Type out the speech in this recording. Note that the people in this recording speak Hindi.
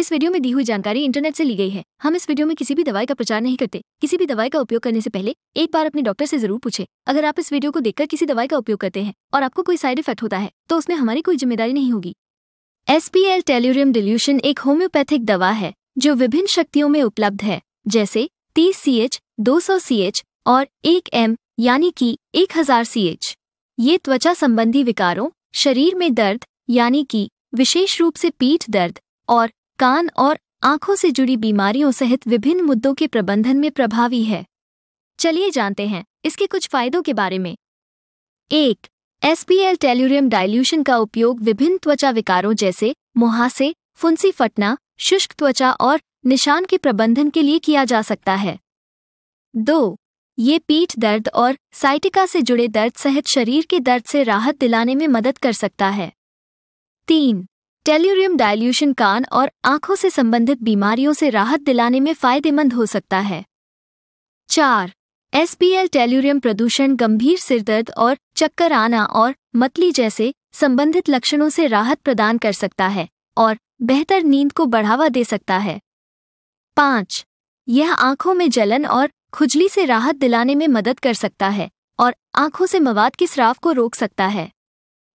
इस वीडियो में दी हुई जानकारी इंटरनेट से ली गई है हम इस वीडियो में किसी भी दवाई का प्रचार नहीं करते किसी भी दवाई का उपयोग करने से पहले एक बार अपने डॉक्टर से जरूर पूछे अगर आप इस वीडियो को देखकर किसी दवाई का उपयोग करते हैं और आपको कोई साइड इफेक्ट होता है तो उसमें हमारी कोई जिम्मेदारी नहीं होगी एसपीएल टेल्यूरियम डिल्यूशन एक होम्योपैथिक दवा है जो विभिन्न शक्तियों में उपलब्ध है जैसे तीस सी एच दो सौ सी एच और एक एम यानी की एक हजार सी एच ये त्वचा संबंधी विकारों शरीर में दर्द यानी की विशेष रूप से पीठ दर्द और कान और आंखों से जुड़ी बीमारियों सहित विभिन्न मुद्दों के प्रबंधन में प्रभावी है चलिए जानते हैं इसके कुछ फायदों के बारे में एक एसपीएल टेल्यूरियम डाइल्यूशन का उपयोग विभिन्न त्वचा विकारों जैसे मुहासे फुंसी फटना शुष्क त्वचा और निशान के प्रबंधन के लिए किया जा सकता है दो ये पीठ दर्द और साइटिका से जुड़े दर्द सहित शरीर के दर्द से राहत दिलाने में मदद कर सकता है तीन टेल्यूरियम डाइल्यूशन कान और आंखों से संबंधित बीमारियों से राहत दिलाने में फायदेमंद हो सकता है चार एसपीएल टेल्यूरियम प्रदूषण गंभीर सिरदर्द और चक्कर आना और मतली जैसे संबंधित लक्षणों से राहत प्रदान कर सकता है और बेहतर नींद को बढ़ावा दे सकता है पाँच यह आंखों में जलन और खुजली से राहत दिलाने में मदद कर सकता है और आंखों से मवाद के स्राव को रोक सकता है